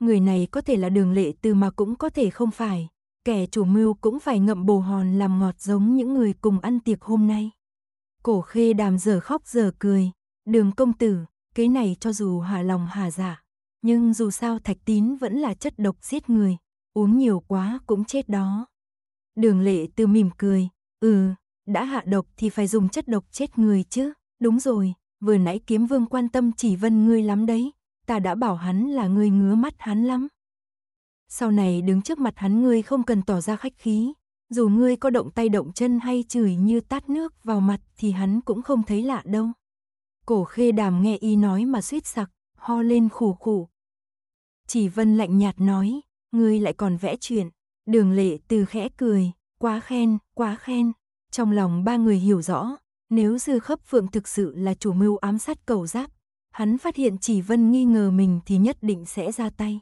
Người này có thể là đường lệ từ mà cũng có thể không phải, kẻ chủ mưu cũng phải ngậm bồ hòn làm ngọt giống những người cùng ăn tiệc hôm nay. Cổ khê đàm giờ khóc giờ cười, đường công tử, cái này cho dù hòa lòng hà giả, dạ, nhưng dù sao thạch tín vẫn là chất độc giết người, uống nhiều quá cũng chết đó. Đường lệ từ mỉm cười, ừ, đã hạ độc thì phải dùng chất độc chết người chứ, đúng rồi, vừa nãy kiếm vương quan tâm chỉ vân ngươi lắm đấy, ta đã bảo hắn là ngươi ngứa mắt hắn lắm. Sau này đứng trước mặt hắn ngươi không cần tỏ ra khách khí, dù ngươi có động tay động chân hay chửi như tát nước vào mặt thì hắn cũng không thấy lạ đâu. Cổ khê đàm nghe y nói mà suýt sặc, ho lên khủ khủ. Chỉ vân lạnh nhạt nói, ngươi lại còn vẽ chuyện. Đường lệ từ khẽ cười, quá khen, quá khen. Trong lòng ba người hiểu rõ, nếu dư khấp phượng thực sự là chủ mưu ám sát cầu giáp, hắn phát hiện chỉ vân nghi ngờ mình thì nhất định sẽ ra tay.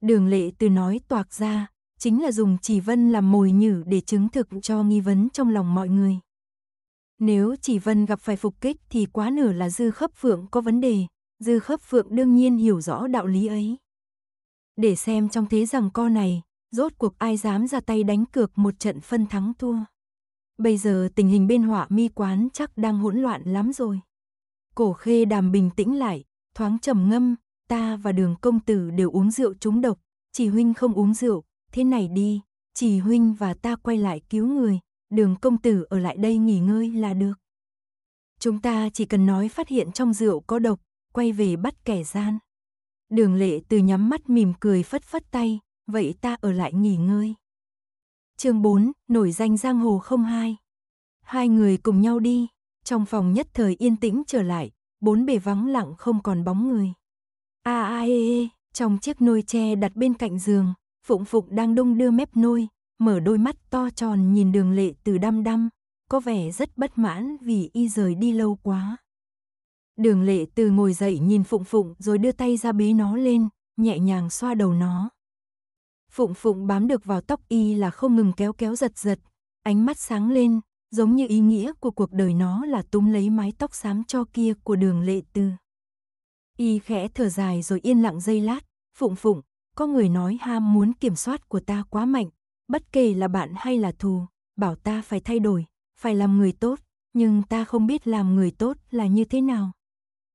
Đường lệ từ nói toạc ra, chính là dùng chỉ vân làm mồi nhử để chứng thực cho nghi vấn trong lòng mọi người. Nếu chỉ vân gặp phải phục kích thì quá nửa là dư khớp phượng có vấn đề, dư khớp phượng đương nhiên hiểu rõ đạo lý ấy. Để xem trong thế rằng co này, rốt cuộc ai dám ra tay đánh cược một trận phân thắng thua. Bây giờ tình hình bên họa mi quán chắc đang hỗn loạn lắm rồi. Cổ khê đàm bình tĩnh lại, thoáng trầm ngâm, ta và đường công tử đều uống rượu trúng độc, chỉ huynh không uống rượu, thế này đi, chỉ huynh và ta quay lại cứu người, đường công tử ở lại đây nghỉ ngơi là được. Chúng ta chỉ cần nói phát hiện trong rượu có độc, quay về bắt kẻ gian. Đường lệ từ nhắm mắt mỉm cười phất phất tay, vậy ta ở lại nghỉ ngơi. chương 4, nổi danh giang hồ không hai. Hai người cùng nhau đi, trong phòng nhất thời yên tĩnh trở lại, bốn bề vắng lặng không còn bóng người. a a e e, trong chiếc nôi tre đặt bên cạnh giường, Phụng Phục đang đung đưa mép nôi, mở đôi mắt to tròn nhìn đường lệ từ đăm đăm, có vẻ rất bất mãn vì y rời đi lâu quá. Đường lệ từ ngồi dậy nhìn Phụng Phụng rồi đưa tay ra bế nó lên, nhẹ nhàng xoa đầu nó. Phụng Phụng bám được vào tóc y là không ngừng kéo kéo giật giật, ánh mắt sáng lên, giống như ý nghĩa của cuộc đời nó là túm lấy mái tóc xám cho kia của đường lệ Từ. Y khẽ thở dài rồi yên lặng giây lát, Phụng Phụng, có người nói ham muốn kiểm soát của ta quá mạnh, bất kể là bạn hay là thù, bảo ta phải thay đổi, phải làm người tốt, nhưng ta không biết làm người tốt là như thế nào.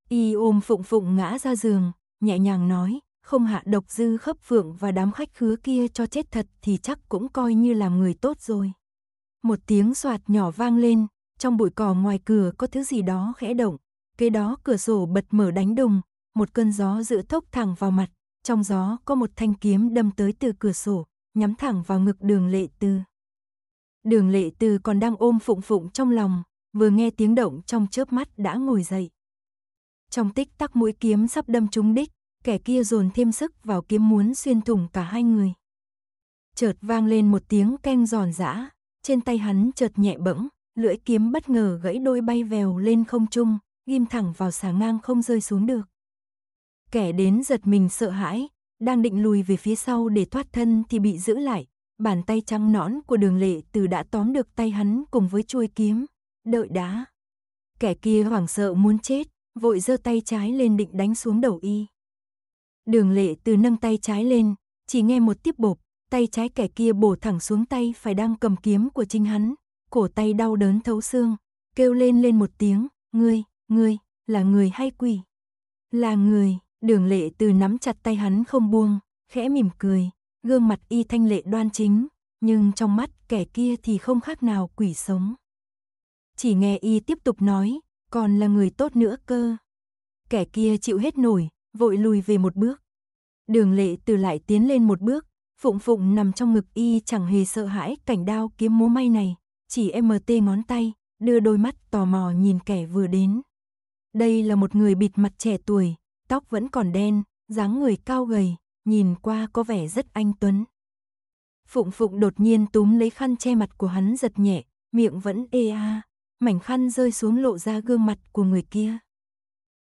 Y ôm phụng phụng ngã ra giường, nhẹ nhàng nói, không hạ độc dư khấp phượng và đám khách khứa kia cho chết thật thì chắc cũng coi như làm người tốt rồi. Một tiếng soạt nhỏ vang lên, trong bụi cỏ ngoài cửa có thứ gì đó khẽ động, kế đó cửa sổ bật mở đánh đùng, một cơn gió giữa thốc thẳng vào mặt, trong gió có một thanh kiếm đâm tới từ cửa sổ, nhắm thẳng vào ngực đường lệ tư. Đường lệ tư còn đang ôm phụng phụng trong lòng, vừa nghe tiếng động trong chớp mắt đã ngồi dậy. Trong tích tắc mũi kiếm sắp đâm trúng đích, kẻ kia dồn thêm sức vào kiếm muốn xuyên thủng cả hai người. Chợt vang lên một tiếng keng giòn giã, trên tay hắn chợt nhẹ bẫng, lưỡi kiếm bất ngờ gãy đôi bay vèo lên không trung, ghim thẳng vào xà ngang không rơi xuống được. Kẻ đến giật mình sợ hãi, đang định lùi về phía sau để thoát thân thì bị giữ lại. Bàn tay trắng nõn của đường lệ từ đã tóm được tay hắn cùng với chuôi kiếm, đợi đá. Kẻ kia hoảng sợ muốn chết, vội giơ tay trái lên định đánh xuống đầu y. Đường lệ từ nâng tay trái lên, chỉ nghe một tiếp bộp, tay trái kẻ kia bổ thẳng xuống tay phải đang cầm kiếm của chính hắn, cổ tay đau đớn thấu xương, kêu lên lên một tiếng, ngươi, ngươi, là người hay quỷ? Là người. Đường lệ từ nắm chặt tay hắn không buông, khẽ mỉm cười, gương mặt y thanh lệ đoan chính, nhưng trong mắt kẻ kia thì không khác nào quỷ sống. Chỉ nghe y tiếp tục nói, còn là người tốt nữa cơ. Kẻ kia chịu hết nổi, vội lùi về một bước. Đường lệ từ lại tiến lên một bước, phụng phụng nằm trong ngực y chẳng hề sợ hãi cảnh đao kiếm múa may này, chỉ e MT ngón tay, đưa đôi mắt tò mò nhìn kẻ vừa đến. Đây là một người bịt mặt trẻ tuổi, tóc vẫn còn đen, dáng người cao gầy, nhìn qua có vẻ rất anh tuấn. Phụng Phụng đột nhiên túm lấy khăn che mặt của hắn giật nhẹ, miệng vẫn ê a, mảnh khăn rơi xuống lộ ra gương mặt của người kia.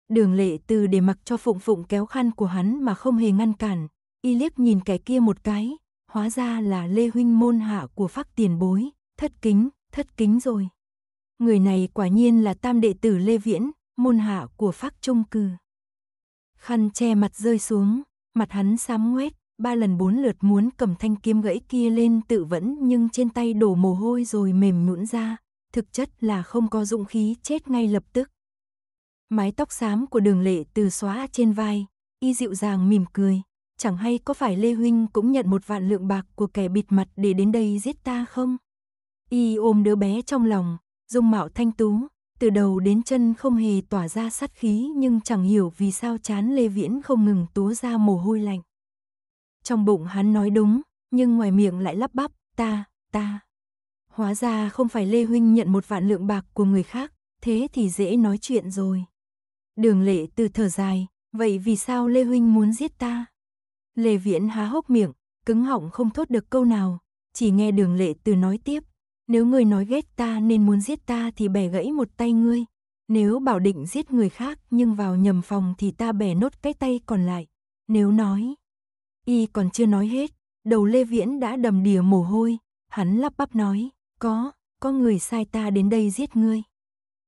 Đường lệ từ để mặc cho Phụng Phụng kéo khăn của hắn mà không hề ngăn cản, y liếc nhìn kẻ kia một cái, hóa ra là Lê Huynh môn hạ của phác tiền bối, thất kính, thất kính rồi. Người này quả nhiên là tam đệ tử Lê Viễn, môn hạ của phác trung cư. Khăn che mặt rơi xuống, mặt hắn xám ngoét, ba lần bốn lượt muốn cầm thanh kiếm gãy kia lên tự vẫn nhưng trên tay đổ mồ hôi rồi mềm nhũn ra, thực chất là không có dũng khí chết ngay lập tức. Mái tóc xám của đường lệ từ xóa trên vai, y dịu dàng mỉm cười, chẳng hay có phải Lê Huynh cũng nhận một vạn lượng bạc của kẻ bịt mặt để đến đây giết ta không? Y ôm đứa bé trong lòng, dung mạo thanh tú, từ đầu đến chân không hề tỏa ra sát khí nhưng chẳng hiểu vì sao chán Lê Viễn không ngừng túa ra mồ hôi lạnh. Trong bụng hắn nói đúng, nhưng ngoài miệng lại lắp bắp, ta, ta. Hóa ra không phải Lê Huynh nhận một vạn lượng bạc của người khác, thế thì dễ nói chuyện rồi. Đường lệ từ thở dài, vậy vì sao Lê Huynh muốn giết ta? Lê Viễn há hốc miệng, cứng họng không thốt được câu nào, chỉ nghe đường lệ từ nói tiếp, nếu người nói ghét ta nên muốn giết ta thì bẻ gãy một tay ngươi. Nếu bảo định giết người khác nhưng vào nhầm phòng thì ta bẻ nốt cái tay còn lại. Nếu nói, y còn chưa nói hết, đầu Lê Viễn đã đầm đìa mồ hôi, hắn lắp bắp nói, có, có người sai ta đến đây giết ngươi.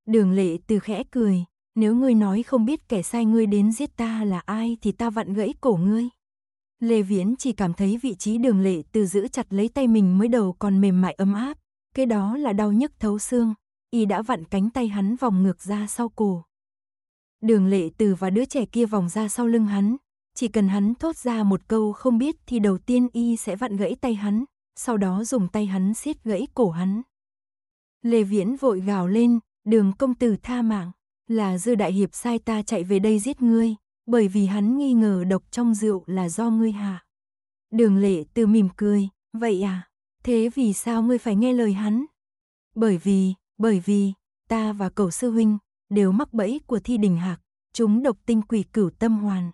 Đường lệ từ khẽ cười, nếu ngươi nói không biết kẻ sai ngươi đến giết ta là ai thì ta vặn gãy cổ ngươi. Lê Viễn chỉ cảm thấy vị trí đường lệ từ giữ chặt lấy tay mình mới đầu còn mềm mại ấm áp, cái đó là đau nhức thấu xương, y đã vặn cánh tay hắn vòng ngược ra sau cổ. Đường lệ từ và đứa trẻ kia vòng ra sau lưng hắn, chỉ cần hắn thốt ra một câu không biết thì đầu tiên y sẽ vặn gãy tay hắn, sau đó dùng tay hắn siết gãy cổ hắn. Lê Viễn vội gào lên, đường công tử tha mạng, là dư đại hiệp sai ta chạy về đây giết ngươi, bởi vì hắn nghi ngờ độc trong rượu là do ngươi hạ. Đường lệ từ mỉm cười, vậy à? Thế vì sao ngươi phải nghe lời hắn? Bởi vì, bởi vì, ta và cậu sư huynh đều mắc bẫy của thi đình hạc, chúng độc tinh quỷ cửu tâm hoàn.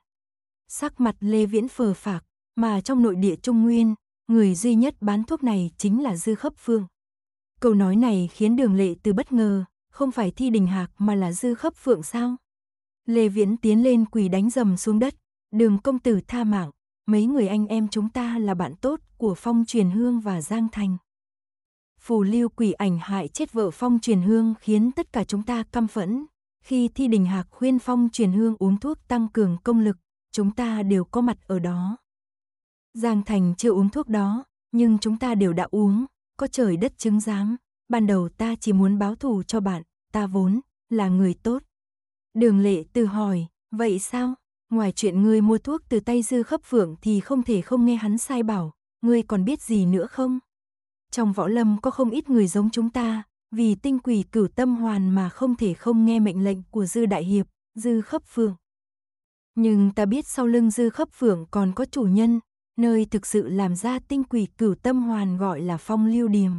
Sắc mặt Lê Viễn phờ phạc, mà trong nội địa Trung Nguyên, người duy nhất bán thuốc này chính là Dư Khấp Phương. Câu nói này khiến đường lệ từ bất ngờ, không phải thi đình hạc mà là Dư Khấp Phượng sao? Lê Viễn tiến lên quỳ đánh dầm xuống đất, đường công tử tha mạng, mấy người anh em chúng ta là bạn tốt của Phong Truyền Hương và Giang Thành. Phù lưu quỷ ảnh hại chết vợ Phong Truyền Hương khiến tất cả chúng ta căm phẫn. Khi Thi Đình Hạc khuyên Phong Truyền Hương uống thuốc tăng cường công lực, chúng ta đều có mặt ở đó. Giang Thành chưa uống thuốc đó, nhưng chúng ta đều đã uống, có trời đất chứng giám. Ban đầu ta chỉ muốn báo thù cho bạn, ta vốn là người tốt. Đường Lệ từ hỏi, vậy sao? Ngoài chuyện ngươi mua thuốc từ tay dư khấp phượng thì không thể không nghe hắn sai bảo, ngươi còn biết gì nữa không? Trong võ lâm có không ít người giống chúng ta, vì tinh quỷ cửu tâm hoàn mà không thể không nghe mệnh lệnh của dư đại hiệp, dư khấp phượng. Nhưng ta biết sau lưng dư khấp phượng còn có chủ nhân, nơi thực sự làm ra tinh quỷ cửu tâm hoàn gọi là phong lưu điềm.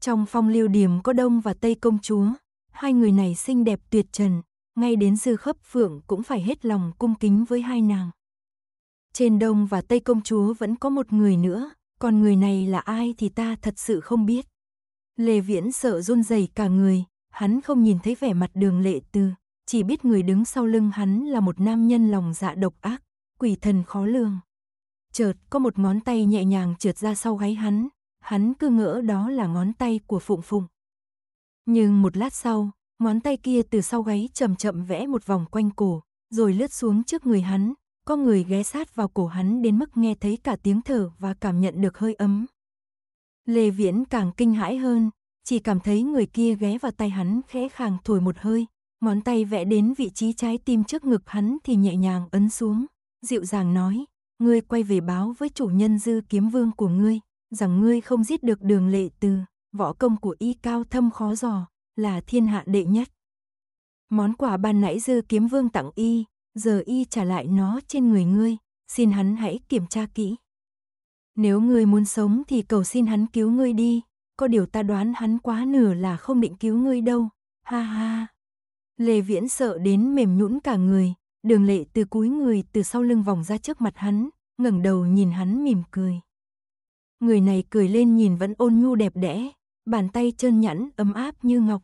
Trong phong lưu điềm có đông và tây công chúa, hai người này xinh đẹp tuyệt trần, ngay đến dư khấp phượng cũng phải hết lòng cung kính với hai nàng. Trên đông và tây công chúa vẫn có một người nữa, còn người này là ai thì ta thật sự không biết. Lê Viễn sợ run rẩy cả người, hắn không nhìn thấy vẻ mặt đường lệ tư, chỉ biết người đứng sau lưng hắn là một nam nhân lòng dạ độc ác, quỷ thần khó lường. Chợt có một ngón tay nhẹ nhàng trượt ra sau gáy hắn, hắn cứ ngỡ đó là ngón tay của Phụng Phụng. Nhưng một lát sau, ngón tay kia từ sau gáy chậm chậm vẽ một vòng quanh cổ, rồi lướt xuống trước người hắn, có người ghé sát vào cổ hắn đến mức nghe thấy cả tiếng thở và cảm nhận được hơi ấm. Lê Viễn càng kinh hãi hơn, chỉ cảm thấy người kia ghé vào tay hắn khẽ khàng thổi một hơi, ngón tay vẽ đến vị trí trái tim trước ngực hắn thì nhẹ nhàng ấn xuống, dịu dàng nói, ngươi quay về báo với chủ nhân dư kiếm vương của ngươi, rằng ngươi không giết được đường lệ từ, võ công của y cao thâm khó giò." là thiên hạ đệ nhất. Món quà ban nãy dư kiếm vương tặng y, giờ y trả lại nó trên người ngươi, xin hắn hãy kiểm tra kỹ. Nếu ngươi muốn sống thì cầu xin hắn cứu ngươi đi, có điều ta đoán hắn quá nửa là không định cứu ngươi đâu, ha ha. Lê Viễn sợ đến mềm nhũn cả người, đường lệ từ cúi người từ sau lưng vòng ra trước mặt hắn, ngẩng đầu nhìn hắn mỉm cười. Người này cười lên nhìn vẫn ôn nhu đẹp đẽ, bàn tay trơn nhẵn ấm áp như ngọc,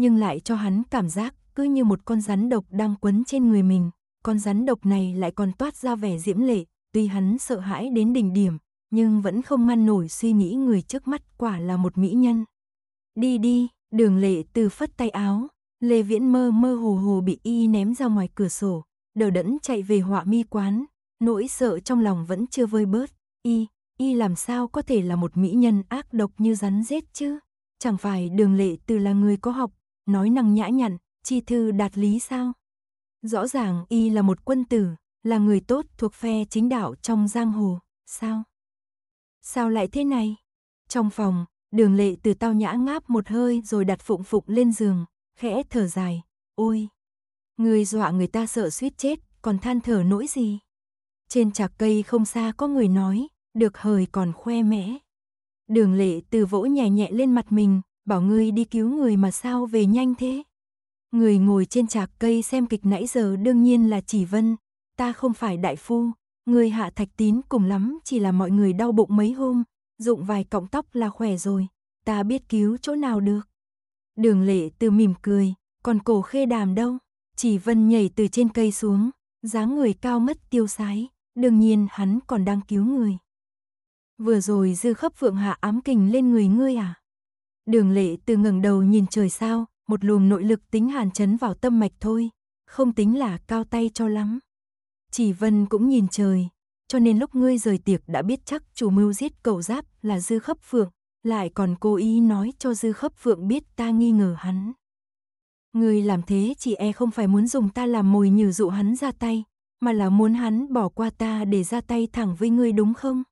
nhưng lại cho hắn cảm giác cứ như một con rắn độc đang quấn trên người mình. Con rắn độc này lại còn toát ra vẻ diễm lệ, tuy hắn sợ hãi đến đỉnh điểm, nhưng vẫn không ngăn nổi suy nghĩ người trước mắt quả là một mỹ nhân. Đi đi, đường lệ từ phất tay áo, Lê Viễn mơ mơ hồ hồ bị y ném ra ngoài cửa sổ, đờ đẫn chạy về họa mi quán, nỗi sợ trong lòng vẫn chưa vơi bớt, y, y làm sao có thể là một mỹ nhân ác độc như rắn rết chứ? Chẳng phải đường lệ từ là người có học nói năng nhã nhặn, chi thư đạt lý sao? Rõ ràng y là một quân tử, là người tốt thuộc phe chính đạo trong giang hồ, sao? Sao lại thế này? Trong phòng, đường lệ từ tao nhã ngáp một hơi rồi đặt phụng phục lên giường, khẽ thở dài, ôi! Người dọa người ta sợ suýt chết, còn than thở nỗi gì? Trên chạc cây không xa có người nói, được hời còn khoe mẽ. Đường lệ từ vỗ nhẹ nhẹ lên mặt mình, bảo ngươi đi cứu người mà sao về nhanh thế. Người ngồi trên trạc cây xem kịch nãy giờ đương nhiên là chỉ vân, ta không phải đại phu, người hạ thạch tín cùng lắm chỉ là mọi người đau bụng mấy hôm, dụng vài cọng tóc là khỏe rồi, ta biết cứu chỗ nào được. Đường lệ từ mỉm cười, còn cổ khê đàm đâu, chỉ vân nhảy từ trên cây xuống, dáng người cao mất tiêu sái, đương nhiên hắn còn đang cứu người. Vừa rồi dư khấp vượng hạ ám kình lên người ngươi à? Đường lệ từ ngẩng đầu nhìn trời sao, một luồng nội lực tính hàn chấn vào tâm mạch thôi, không tính là cao tay cho lắm. Chỉ Vân cũng nhìn trời, cho nên lúc ngươi rời tiệc đã biết chắc chủ mưu giết cầu giáp là Dư Khấp Phượng, lại còn cố ý nói cho Dư Khấp Phượng biết ta nghi ngờ hắn. Ngươi làm thế chỉ e không phải muốn dùng ta làm mồi nhử dụ hắn ra tay, mà là muốn hắn bỏ qua ta để ra tay thẳng với ngươi đúng không?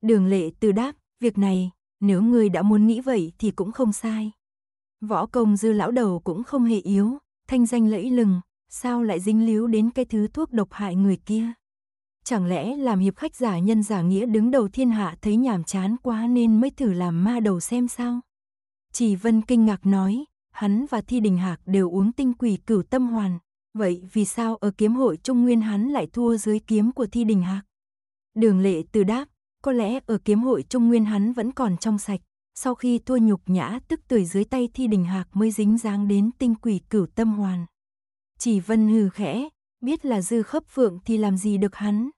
Đường lệ từ đáp, việc này, nếu ngươi đã muốn nghĩ vậy thì cũng không sai. Võ công dư lão đầu cũng không hề yếu, thanh danh lẫy lừng, sao lại dính líu đến cái thứ thuốc độc hại người kia? Chẳng lẽ làm hiệp khách giả nhân giả nghĩa đứng đầu thiên hạ thấy nhàm chán quá nên mới thử làm ma đầu xem sao? Chỉ Vân kinh ngạc nói, hắn và Thi Đình Hạc đều uống tinh quỷ cửu tâm hoàn, vậy vì sao ở kiếm hội Trung Nguyên hắn lại thua dưới kiếm của Thi Đình Hạc? Đường Lệ từ đáp, có lẽ ở kiếm hội Trung Nguyên hắn vẫn còn trong sạch, sau khi thua nhục nhã tức tuổi dưới tay thi đình hạc mới dính dáng đến tinh quỷ cửu tâm hoàn. Chỉ vân hừ khẽ, biết là dư khớp phượng thì làm gì được hắn.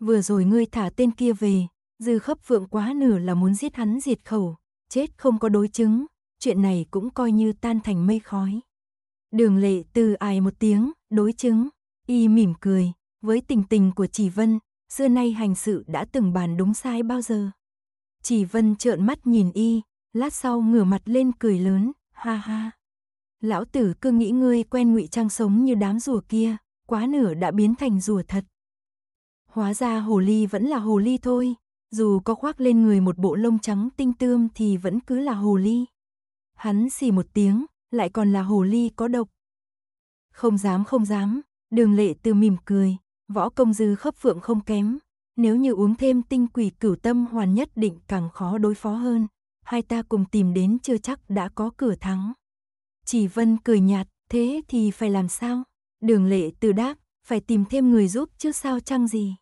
Vừa rồi ngươi thả tên kia về, dư khớp phượng quá nửa là muốn giết hắn diệt khẩu, chết không có đối chứng, chuyện này cũng coi như tan thành mây khói. Đường lệ từ ai một tiếng, đối chứng, y mỉm cười, với tình tình của chỉ vân, xưa nay hành sự đã từng bàn đúng sai bao giờ. Chỉ Vân trợn mắt nhìn y, lát sau ngửa mặt lên cười lớn, ha ha. Lão tử cứ nghĩ ngươi quen ngụy trang sống như đám rùa kia, quá nửa đã biến thành rùa thật. Hóa ra hồ ly vẫn là hồ ly thôi, dù có khoác lên người một bộ lông trắng tinh tươm thì vẫn cứ là hồ ly. Hắn xì một tiếng, lại còn là hồ ly có độc. Không dám không dám, đường lệ từ mỉm cười, võ công dư khớp phượng không kém, nếu như uống thêm tinh quỷ cửu tâm hoàn nhất định càng khó đối phó hơn, hai ta cùng tìm đến chưa chắc đã có cửa thắng. Chỉ Vân cười nhạt, thế thì phải làm sao? Đường lệ từ đáp, phải tìm thêm người giúp chứ sao chăng gì.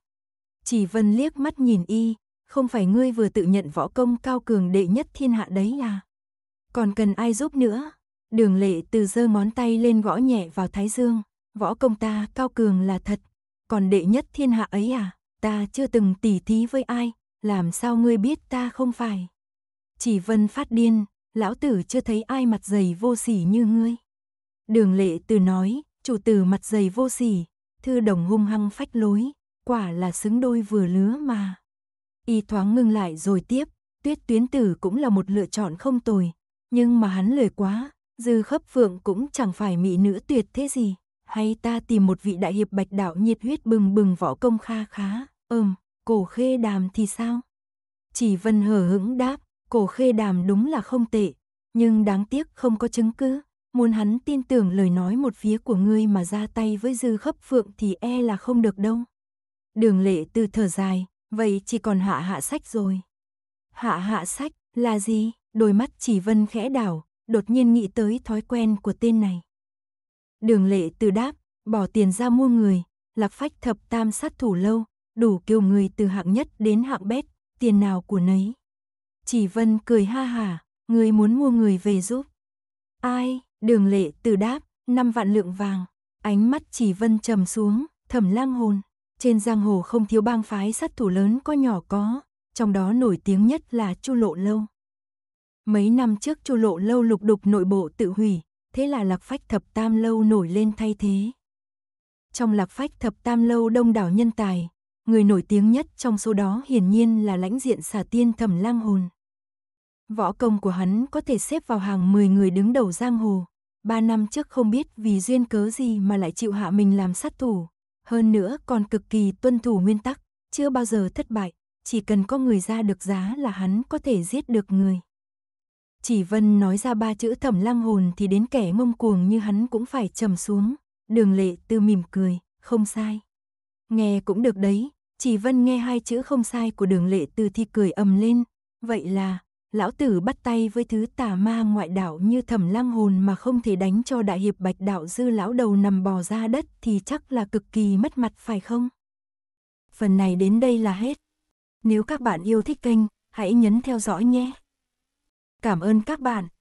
Chỉ Vân liếc mắt nhìn y, không phải ngươi vừa tự nhận võ công cao cường đệ nhất thiên hạ đấy à? Còn cần ai giúp nữa? Đường lệ từ giơ ngón tay lên gõ nhẹ vào thái dương, võ công ta cao cường là thật, còn đệ nhất thiên hạ ấy à, ta chưa từng tỉ thí với ai, làm sao ngươi biết ta không phải. Chỉ vân phát điên, lão tử chưa thấy ai mặt dày vô sỉ như ngươi. Đường lệ từ nói, chủ tử mặt dày vô sỉ, thư đồng hung hăng phách lối, quả là xứng đôi vừa lứa mà. Y thoáng ngưng lại rồi tiếp, tuyết tuyến tử cũng là một lựa chọn không tồi, nhưng mà hắn lười quá, dư khớp phượng cũng chẳng phải mỹ nữ tuyệt thế gì. Hay ta tìm một vị đại hiệp bạch đạo nhiệt huyết bừng bừng võ công kha khá, ừm, cổ khê đàm thì sao? Chỉ vân hờ hững đáp, cổ khê đàm đúng là không tệ, nhưng đáng tiếc không có chứng cứ. Muốn hắn tin tưởng lời nói một phía của ngươi mà ra tay với dư khấp phượng thì e là không được đâu. Đường lệ từ thở dài, vậy chỉ còn hạ hạ sách rồi. Hạ hạ sách là gì? Đôi mắt chỉ vân khẽ đảo, đột nhiên nghĩ tới thói quen của tên này. Đường lệ từ đáp, bỏ tiền ra mua người, lạc phách thập tam sát thủ lâu, đủ kiều người từ hạng nhất đến hạng bét, tiền nào của nấy. Chỉ vân cười ha hả, người muốn mua người về giúp. Ai, đường lệ từ đáp, năm vạn lượng vàng, ánh mắt chỉ vân trầm xuống, thầm lang hồn. Trên giang hồ không thiếu bang phái sát thủ lớn có nhỏ có, trong đó nổi tiếng nhất là Chu Lộ Lâu. Mấy năm trước Chu Lộ Lâu lục đục nội bộ tự hủy, thế là lạc phách thập tam lâu nổi lên thay thế. Trong lạc phách thập tam lâu đông đảo nhân tài, người nổi tiếng nhất trong số đó hiển nhiên là lãnh diện xà tiên thẩm lang hồn. Võ công của hắn có thể xếp vào hàng 10 người đứng đầu giang hồ. Ba năm trước không biết vì duyên cớ gì mà lại chịu hạ mình làm sát thủ. Hơn nữa còn cực kỳ tuân thủ nguyên tắc, chưa bao giờ thất bại. Chỉ cần có người ra được giá là hắn có thể giết được người. Chỉ Vân nói ra ba chữ thẩm lăng hồn thì đến kẻ mông cuồng như hắn cũng phải trầm xuống. Đường lệ tư mỉm cười, không sai. Nghe cũng được đấy, chỉ Vân nghe hai chữ không sai của đường lệ tư thì cười ầm lên. Vậy là, lão tử bắt tay với thứ tà ma ngoại đạo như thẩm lăng hồn mà không thể đánh cho đại hiệp bạch đạo dư lão đầu nằm bò ra đất thì chắc là cực kỳ mất mặt phải không? Phần này đến đây là hết. Nếu các bạn yêu thích kênh, hãy nhấn theo dõi nhé. Cảm ơn các bạn.